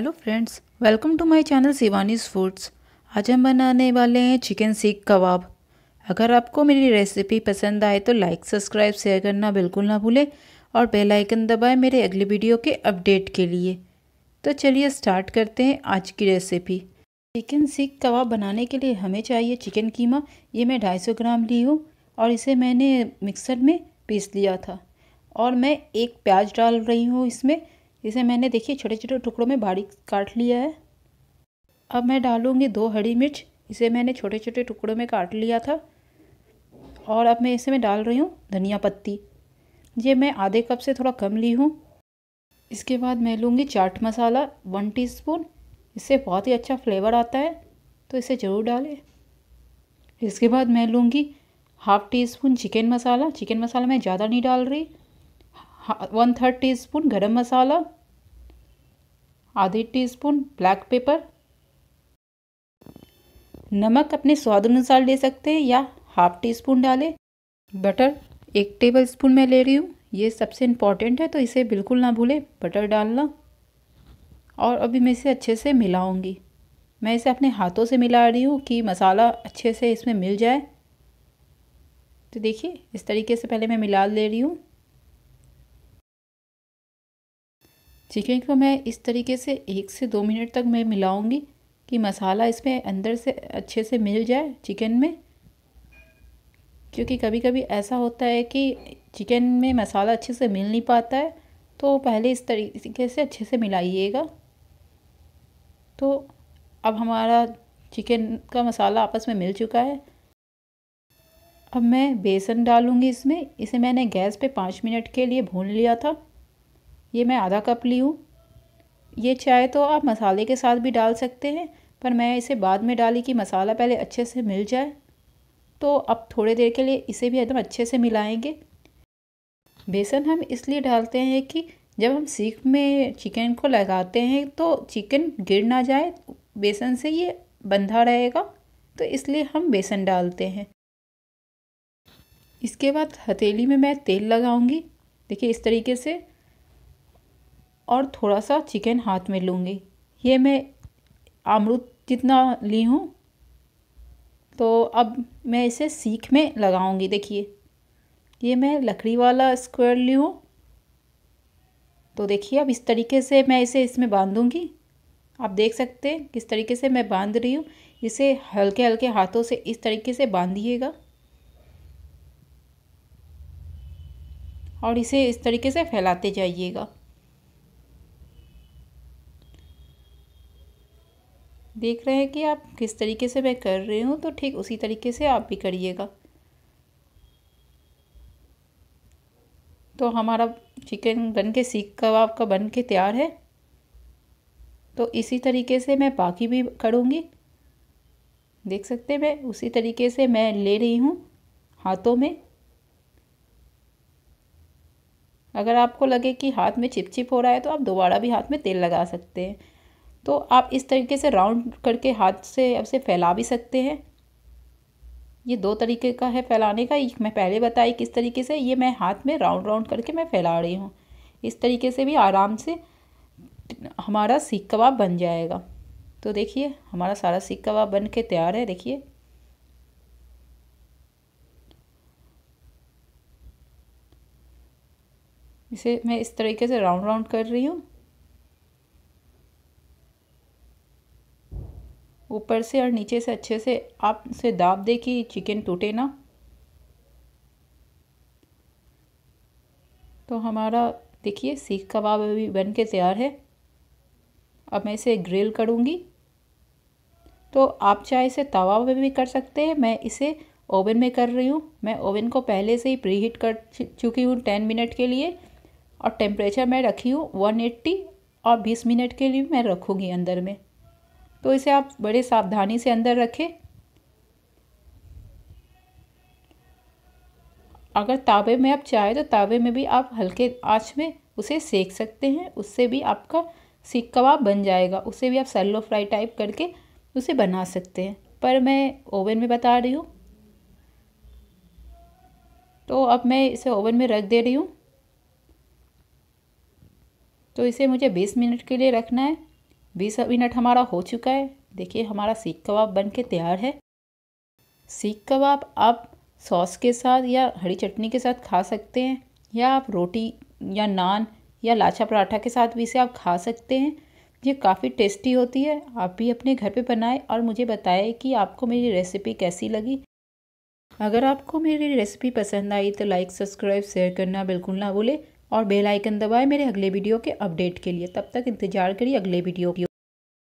hello friends welcome to my channel Shivani foods आज हम बनाने वाले हैं चिकन सीख कबाब अगर आपको मेरी रेसिपी पसंद आए तो लाइक सब्सक्राइब शेयर करना बिल्कुल ना भूलें और बेल आइकन दबाएं मेरे अगले वीडियो के अपडेट के लिए तो चलिए स्टार्ट करते हैं आज की रेसिपी चिकन सीख कबाब बनाने के लिए हमें चाहिए चिकन कीमा ये मैं ढाई सौ ग्राम ली हूँ और इसे मैंने मिक्सर में पीस लिया था और मैं एक प्याज डाल रही हूँ इसमें इसे मैंने देखिए छोटे छोटे टुकड़ों में बारीक काट लिया है अब मैं डालूँगी दो हरी मिर्च इसे मैंने छोटे छोटे टुकड़ों में काट लिया था और अब मैं इसे में डाल रही हूँ धनिया पत्ती ये मैं आधे कप से थोड़ा कम ली हूँ इसके बाद मैं लूँगी चाट मसाला वन टीस्पून इससे बहुत ही अच्छा फ्लेवर आता है तो इसे ज़रूर डालें इसके बाद मैं लूँगी half teaspoon chicken masala chicken masala मैं ज़्यादा नहीं डाल रही वन थर्ड टी स्पून गर्म मसाला आधी टी स्पून ब्लैक पेपर नमक अपने स्वाद अनुसार ले सकते हैं या हाफ टी स्पून डालें बटर एक टेबल स्पून मैं ले रही हूँ ये सबसे इम्पॉर्टेंट है तो इसे बिल्कुल ना भूलें बटर डालना और अभी मैं इसे अच्छे से मिलाऊंगी मैं इसे अपने हाथों से मिला रही हूँ कि मसाला अच्छे से इसमें मिल जाए तो देखिए इस तरीके से पहले मैं मिला ले रही हूँ चिकन को मैं इस तरीके से एक से दो मिनट तक मैं मिलाऊंगी कि मसाला इसमें अंदर से अच्छे से मिल जाए चिकन में क्योंकि कभी कभी ऐसा होता है कि चिकन में मसाला अच्छे से मिल नहीं पाता है तो पहले इस तरीके से अच्छे से मिलाइएगा तो अब हमारा चिकन का मसाला आपस में मिल चुका है अब मैं बेसन डालूँगी इसमें इसे मैंने गैस पे पाँच मिनट के लिए भून लिया था ये मैं आधा कप ली हूँ ये चाय तो आप मसाले के साथ भी डाल सकते हैं पर मैं इसे बाद में डाली कि मसाला पहले अच्छे से मिल जाए तो अब थोड़े देर के लिए इसे भी एकदम अच्छे से मिलाएंगे बेसन हम इसलिए डालते हैं कि जब हम सीख में चिकन को लगाते हैं तो चिकन गिर ना जाए बेसन से ये बंधा रहेगा तो इसलिए हम बेसन डालते हैं इसके बाद हथेली में मैं तेल लगाऊंगी देखिए इस तरीके से और थोड़ा सा चिकन हाथ में लूँगी ये मैं अमरुद जितना ली हूँ तो अब मैं इसे सीख में लगाऊँगी देखिए ये मैं लकड़ी वाला स्क्वायर ली हूँ तो देखिए अब इस तरीके से मैं इसे इसमें बांधूँगी आप देख सकते हैं किस तरीके से मैं बांध रही हूँ इसे हल्के हल्के हाथों से इस तरीके से बांधिएगा और इसे इस तरीके से फैलाते जाइएगा देख रहे हैं कि आप किस तरीके से मैं कर रही हूँ तो ठीक उसी तरीके से आप भी करिएगा तो हमारा चिकन बन के सीख कबाब का बन के तैयार है तो इसी तरीके से मैं बाकी भी करूँगी देख सकते हैं मैं उसी तरीके से मैं ले रही हूँ हाथों में अगर आपको लगे कि हाथ में चिपचिप हो रहा है तो आप दोबारा भी हाथ में तेल लगा सकते हैं तो आप इस तरीके से राउंड करके हाथ से उसे फैला भी सकते हैं ये दो तरीके का है फैलाने का एक मैं पहले बताई किस तरीके से ये मैं हाथ में राउंड राउंड करके मैं फैला रही हूँ इस तरीके से भी आराम से हमारा सीख कबाब बन जाएगा तो देखिए हमारा सारा सीख कबाब बन के तैयार है देखिए इसे मैं इस तरीके से राउंड राउंड कर रही हूँ ऊपर से और नीचे से अच्छे से आप उसे दाब दे कि चिकन टूटे ना तो हमारा देखिए सीख कबाब अभी बन के तैयार है अब मैं इसे ग्रिल करूँगी तो आप चाहे इसे तवा में भी कर सकते हैं मैं इसे ओवन में कर रही हूँ मैं ओवन को पहले से ही प्री हीट कर चुकी हूँ टेन मिनट के लिए और टेम्परेचर मैं रखी हूँ वन एट्टी और बीस मिनट के लिए मैं रखूँगी अंदर में तो इसे आप बड़े सावधानी से अंदर रखें अगर तावे में आप चाहें तो तावे में भी आप हल्के आँच में उसे सेक सकते हैं उससे भी आपका सीख कबाब बन जाएगा उसे भी आप सैलो फ्राई टाइप करके उसे बना सकते हैं पर मैं ओवन में बता रही हूँ तो अब मैं इसे ओवन में रख दे रही हूँ तो इसे मुझे बीस मिनट के लिए रखना है बीस मिनट हमारा हो चुका है देखिए हमारा सीख कबाब बन के तैयार है सीख कबाब आप सॉस के साथ या हरी चटनी के साथ खा सकते हैं या आप रोटी या नान या लाछा पराठा के साथ भी इसे आप खा सकते हैं ये काफ़ी टेस्टी होती है आप भी अपने घर पे बनाएं और मुझे बताएं कि आपको मेरी रेसिपी कैसी लगी अगर आपको मेरी रेसिपी पसंद आई तो लाइक सब्सक्राइब शेयर करना बिल्कुल ना भूलें और बेल आइकन दबाएं मेरे अगले वीडियो के अपडेट के लिए तब तक इंतजार करिए अगले वीडियो की